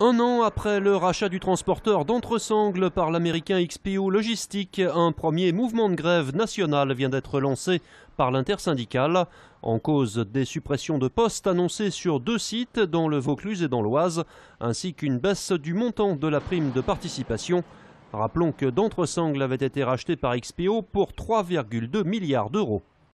Un an après le rachat du transporteur d'Entresangles par l'américain XPO Logistique, un premier mouvement de grève national vient d'être lancé par l'intersyndicale en cause des suppressions de postes annoncées sur deux sites dans le Vaucluse et dans l'Oise, ainsi qu'une baisse du montant de la prime de participation. Rappelons que d'Entresangles avait été racheté par XPO pour 3,2 milliards d'euros.